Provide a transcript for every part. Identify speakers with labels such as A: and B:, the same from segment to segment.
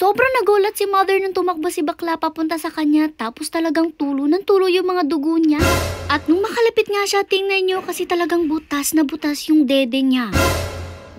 A: Sobrang nagulat si mother nung tumakbo si bakla papunta sa kanya tapos talagang tulo ng tulo yung mga dugo niya. At nung makalapit nga siya, tingnan niyo kasi talagang butas na butas yung dede niya.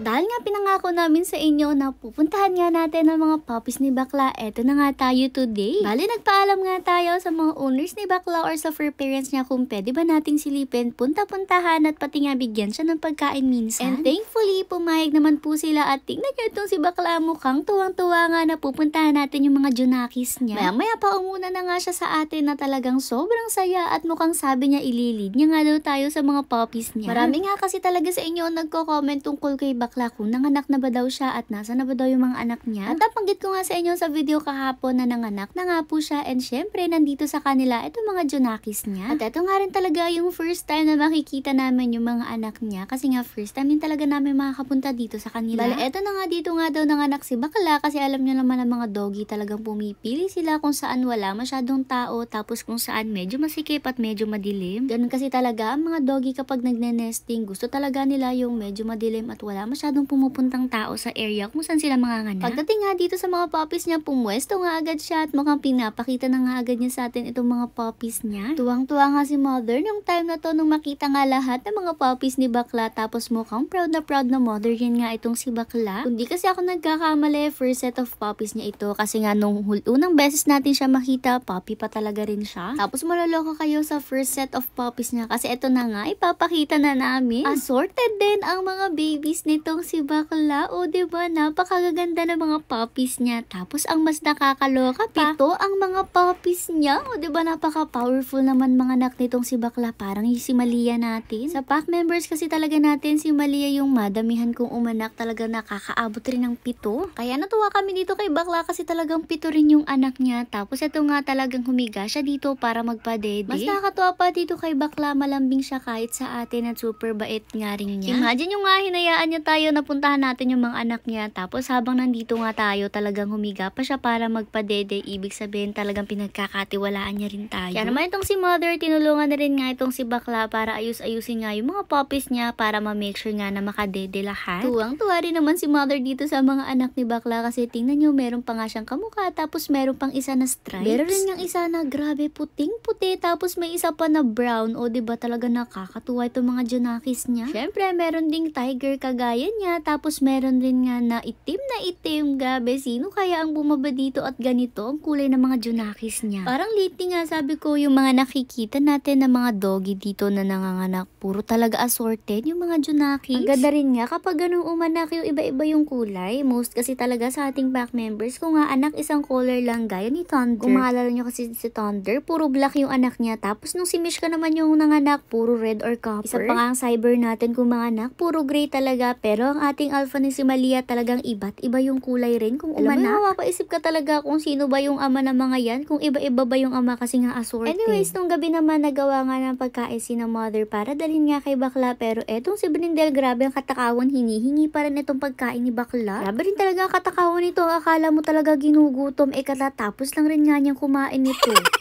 A: Dahil nga pinangako namin sa inyo na pupuntahan nga natin ang mga puppies ni Bakla, eto na nga tayo today. Bali, nagpaalam nga tayo sa mga owners ni Bakla or sa fur parents niya kung pwede ba nating silipin, punta-puntahan at pati nga bigyan siya ng pagkain minsan. And thankfully, pumayag naman po sila at tingnan niyo itong si Bakla mukhang tuwang-tuwa nga na pupuntahan natin yung mga junakis niya. Maya-maya pa umuna na nga siya sa atin na talagang sobrang saya at mukhang sabi niya ililid niya nga daw tayo sa mga puppies niya. Hmm. Marami nga kasi talaga sa inyo nagko-comment tungkol kay Bakla bakla kung nanganak na ba daw siya at nasa na ba daw yung mga anak niya. At napanggit ko nga sa inyo sa video kahapon na nanganak na nga po siya and syempre nandito sa kanila itong mga Junakis niya. At ito nga rin talaga yung first time na makikita namin yung mga anak niya kasi nga first time din talaga namin makakapunta dito sa kanila. Bale, eto na nga dito nga daw nanganak si bakla kasi alam nyo naman ang mga doggy talagang pumipili sila kung saan wala masyadong tao tapos kung saan medyo masikip at medyo madilim. Ganun kasi talaga ang mga doggy kapag nagne-nesting gusto talaga nila yung medyo madilim at wala masyadong masyadong pumupuntang tao sa area kung saan sila mangangana. Pagdating nga dito sa mga puppies niya, pumwesto nga agad siya at mukhang pinapakita na nga agad niya sa atin itong mga puppies niya. Tuwang-tuwa nga si mother nung time na to nung makita nga lahat ng mga puppies ni Bakla tapos mukhang proud na proud na mother yan nga itong si Bakla. Kundi kasi ako nagkakamali, first set of puppies niya ito kasi nga nung unang beses natin siya makita, puppy pa talaga rin siya. Tapos maloloko kayo sa first set of puppies niya kasi ito na nga ipapakita na namin. Assorted din ang mga babies nito itong si bakla. O, ba diba? Napakaganda ng mga puppies niya. Tapos, ang mas nakakaloka pa, ito ang mga puppies niya. O, ba diba? Napaka-powerful naman mga anak nitong si bakla. Parang yung si Malia natin. Sa pack members kasi talaga natin, si Malia yung madamihan kong umanak. Talaga nakakaabot rin ng pito. Kaya natuwa kami dito kay bakla kasi talagang pito rin yung anak niya. Tapos, ito nga talagang humiga siya dito para magpa magpadede. Mas nakakatuwa pa dito kay bakla. Malambing siya kahit sa atin at super bait nga rin niya. Imagine yung nga hinayaan niya tayo, napuntahan natin yung mga anak niya. Tapos habang nandito nga tayo, talagang humiga pa siya para magpadede. Ibig sabihin talagang pinagkakatiwalaan niya rin tayo. Kaya naman itong si mother, tinulungan na rin nga itong si bakla para ayus-ayusin nga yung mga puppies niya para ma-make sure nga na makadede lahat. Tuwang-tuwa rin naman si mother dito sa mga anak ni bakla kasi tingnan nyo, meron pa nga siyang kamukha. Tapos meron pang isa na stripes. Meron rin yung isa na grabe puting-puti. Tapos may isa pa na brown. O ba diba, talaga nakakatuwa itong mga Junakis niya. Siyempre, meron ding tiger kagaya ayan niya. Tapos meron rin nga na itim na itim. Gabi, sino kaya ang bumaba dito at ganito ang kulay ng mga junakis niya? Parang lately nga sabi ko yung mga nakikita natin na mga doggy dito na nanganganak. Puro talaga assorted yung mga junakis. Ang ganda rin nga kapag ganun umanak yung iba-iba yung kulay. Most kasi talaga sa ating back members kung nga anak isang color lang gaya ni Thunder. Kung maalala nyo kasi si Thunder, puro black yung anak niya. Tapos nung si Mishka naman yung nanganak, puro red or copper. Isa pa nga ang cyber natin kung mga anak, puro gray talaga. Pero pero ang ating alpha ni si Malia talagang iba't iba yung kulay rin kung umanak. Alam mo, mapapaisip ka talaga kung sino ba yung ama ng mga yan, kung iba-iba ba yung ama kasi nga assorted. Anyways, nung gabi naman nagawa nga ng pagkain si na mother para dalhin nga kay bakla pero etong si Brindel grabe ang katakawan hinihingi pa rin itong pagkain ni bakla. Grabe rin talaga ang katakawan nito, akala mo talaga ginugutom eh katatapos lang rin nga niyang kumain nito.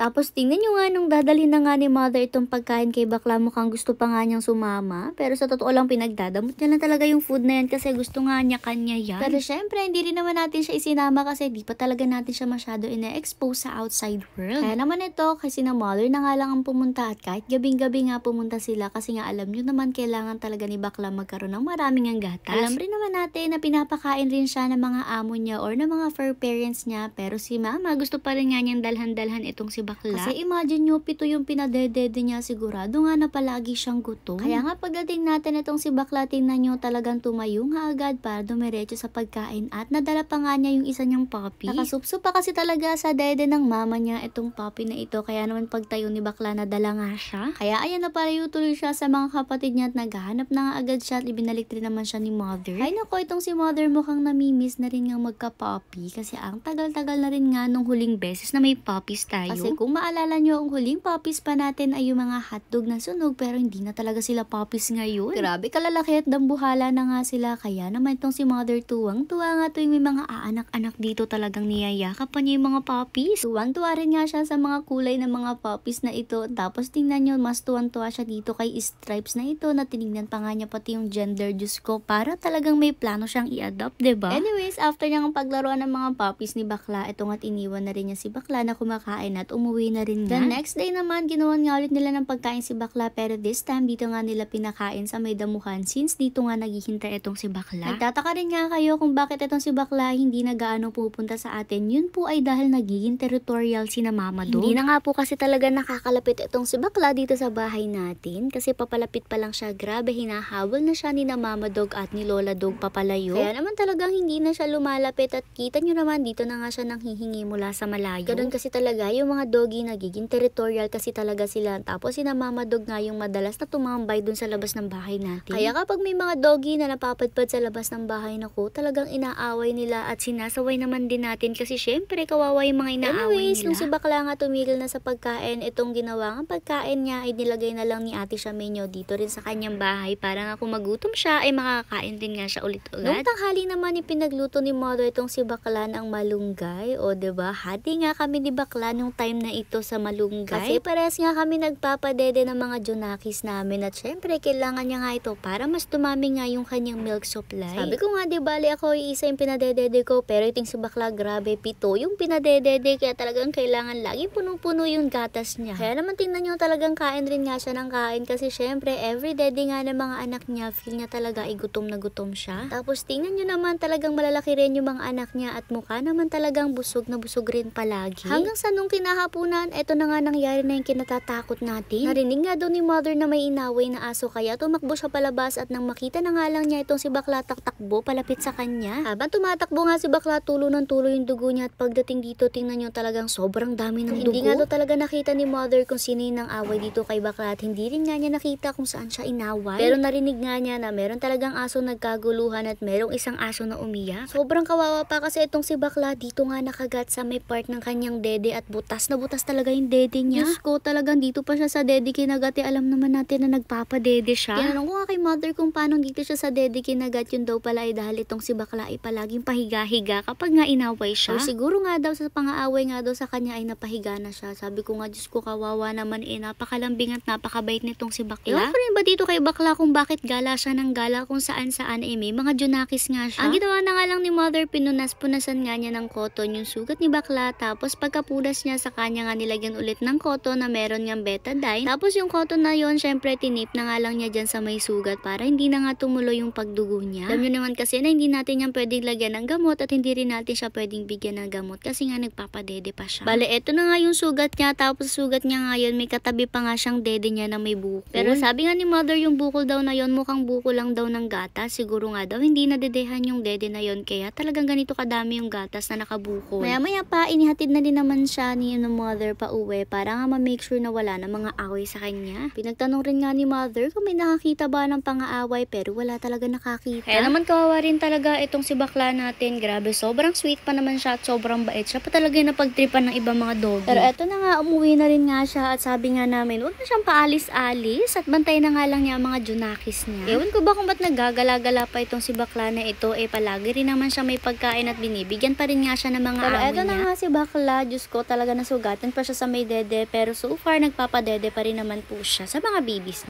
A: Tapos tingnan nyo nga nung dadalhin na nga ni mother itong pagkain kay bakla mukhang gusto pa nga niyang sumama. Pero sa totoo lang pinagdadamot niya lang talaga yung food na yan kasi gusto nga niya kanya yan. Pero syempre hindi rin naman natin siya isinama kasi di pa talaga natin siya masyado ina-expose sa outside world. Kaya naman ito kasi na mother na nga lang ang pumunta at kahit gabing-gabi nga pumunta sila kasi nga alam nyo naman kailangan talaga ni bakla magkaroon ng maraming ang gatas. Alam rin naman natin na pinapakain rin siya ng mga amo niya or ng mga fur parents niya pero si mama gusto pa rin nga niyang dalhan-dalhan itong si bakla. Kasi imagine nyo, pito yung pinadedede niya sigurado nga na palagi siyang gutom. Kaya nga pagdating natin itong si bakla, tingnan nyo talagang tumayo nga agad para dumiretso sa pagkain at nadala pa nga niya yung isa niyang puppy. Nakasupso pa kasi talaga sa dede ng mama niya itong puppy na ito kaya naman pagtayo ni bakla nadala nga siya. Kaya ayan na palayo tuloy siya sa mga kapatid niya at naghahanap na nga agad siya at ibinalik rin naman siya ni mother. Ay nako, itong si mother mukhang namimiss na rin nga magka-puppy kasi ang tagal-tagal na rin nga nung huling beses na may puppies tayo. Kasi kung maalala nyo, ang huling puppies pa natin ay yung mga hotdog na sunog pero hindi na talaga sila puppies ngayon. Grabe, kalalaki at dambuhala na nga sila kaya naman itong si Mother tuwang-tuwa nga tuwing may mga aanak-anak dito talagang niyayakap pa niya yung mga puppies. Tuwang-tuwa rin nga siya sa mga kulay ng mga puppies na ito. Tapos tingnan nyo, mas tuwang-tuwa siya dito kay stripes na ito na tinignan pa nga niya pati yung gender, juice ko, para talagang may plano siyang i-adopt, ba? Diba? Anyways, after niyang paglaruan ng mga puppies ni Bakla, itong at iniwan na rin niya si Bakla na kumakain at um umuwi na rin nga. The next day naman, ginawan nga ulit nila ng pagkain si bakla pero this time dito nga nila pinakain sa may damuhan since dito nga naghihintay itong si bakla. Nagtataka rin nga kayo kung bakit itong si bakla hindi nagaano pupunta sa atin. Yun po ay dahil nagiging territorial si na mama dog. Hindi na nga po kasi talaga nakakalapit itong si bakla dito sa bahay natin kasi papalapit pa lang siya. Grabe, hinahabol na siya ni na mama dog at ni lola dog papalayo. Kaya naman talagang hindi na siya lumalapit at kita nyo naman dito na nga siya nang hihingi mula sa malayo. Ganun kasi talaga yung mga doggy, nagiging territorial kasi talaga sila. Tapos sinamamadog nga yung madalas na tumambay dun sa labas ng bahay natin. Kaya kapag may mga doggy na napapadpad sa labas ng bahay nako, talagang inaaway nila at sinasaway naman din natin kasi syempre kawawa yung mga inaaway Anyways, nila. nung si bakla nga tumigil na sa pagkain, itong ginawa ng pagkain niya ay nilagay na lang ni Ate Shamenyo dito rin sa kanyang bahay para nga kung magutom siya ay makakain din nga siya ulit ulit. Nung tanghali naman ni pinagluto ni Mother itong si bakla ng malunggay o ba diba? Hati nga kami ni bakla nung time na ito sa malunggay. Kasi parehas nga kami nagpapadede ng mga junakis namin at syempre kailangan niya nga ito para mas dumami nga yung kanyang milk supply. Sabi ko nga di bali ako yung isa yung pinadedede ko pero iting si bakla grabe pito yung pinadedede kaya talagang kailangan lagi punong-puno yung gatas niya. Kaya naman tingnan nyo talagang kain rin nga siya ng kain kasi syempre every daddy nga ng mga anak niya feel niya talaga ay gutom na gutom siya. Tapos tingnan nyo naman talagang malalaki rin yung mga anak niya at mukha naman talagang busog na busog rin palagi. Hanggang sa nung kinahapon hapunan, eto na nga nangyari na yung kinatatakot natin. Narinig nga daw ni mother na may inaway na aso kaya tumakbo siya palabas at nang makita na nga lang niya itong si bakla taktakbo palapit sa kanya. Habang tumatakbo nga si bakla tulo ng tulo yung dugo niya at pagdating dito tingnan niyo talagang sobrang dami ng dugo. Hindi nga daw talaga nakita ni mother kung sino yung away dito kay bakla at hindi rin nga niya nakita kung saan siya inaway. Pero narinig nga niya na meron talagang aso nagkaguluhan at merong isang aso na umiyak. Sobrang kawawa pa kasi itong si bakla dito nga nakagat sa may part ng kanyang dede at butas na butas talaga yung dede niya. Diyos ko, talagang dito pa siya sa dede kinagat. E, alam naman natin na nagpapadede siya. Tinanong ko nga kay mother kung paano dito siya sa dede kinagat. Yun daw pala ay dahil itong si bakla ay palaging pahiga-higa kapag nga inaway siya. O, ah? siguro nga daw sa pangaaway nga daw sa kanya ay napahiga na siya. Sabi ko nga, Diyos ko, kawawa naman eh. Napakalambing at napakabait nitong si bakla. Ewan ko rin ba dito kay bakla kung bakit gala siya ng gala kung saan-saan eh. May mga junakis nga siya. Ang ginawa na nga lang ni mother, pinunas-punasan nga niya ng cotton yung sugat ni bakla. Tapos pagkapunas niya sa kanya, niya nga nilagyan ulit ng cotton na meron ngang betadine. Tapos yung cotton na yon syempre tinip na nga lang niya dyan sa may sugat para hindi na nga tumulo yung pagdugo niya. Alam nyo naman kasi na hindi natin yan pwedeng lagyan ng gamot at hindi rin natin siya pwedeng bigyan ng gamot kasi nga nagpapadede pa siya. Bale, eto na nga yung sugat niya tapos sugat niya nga yun may katabi pa nga siyang dede niya na may bukol. Pero sabi nga ni mother yung bukol daw na yon mukhang bukol lang daw ng gata. Siguro nga daw hindi nadedehan yung dede na yon kaya talagang ganito kadami yung gatas na nakabukol. Maya maya pa, inihatid na din naman siya ni ano mother pa uwi para nga ma-make sure na wala ng mga away sa kanya. Pinagtanong rin nga ni mother kung may nakakita ba ng pangaaway pero wala talaga nakakita. Kaya naman kawawa rin talaga itong si bakla natin. Grabe, sobrang sweet pa naman siya at sobrang bait. Siya pa talaga yung napagtripan ng ibang mga dog. Pero eto na nga, umuwi na rin nga siya at sabi nga namin, huwag na siyang paalis-alis at bantay na nga lang niya ang mga junakis niya. Ewan ko ba kung ba't nagagala-gala pa itong si bakla na ito. Eh, palagi rin naman siya may pagkain at binibigyan pa rin nga siya ng mga Pero eto na nga si bakla, Diyos ko, talaga nasuga nasugatan pa siya sa may dede pero so far nagpapadede pa rin naman po siya sa mga babies.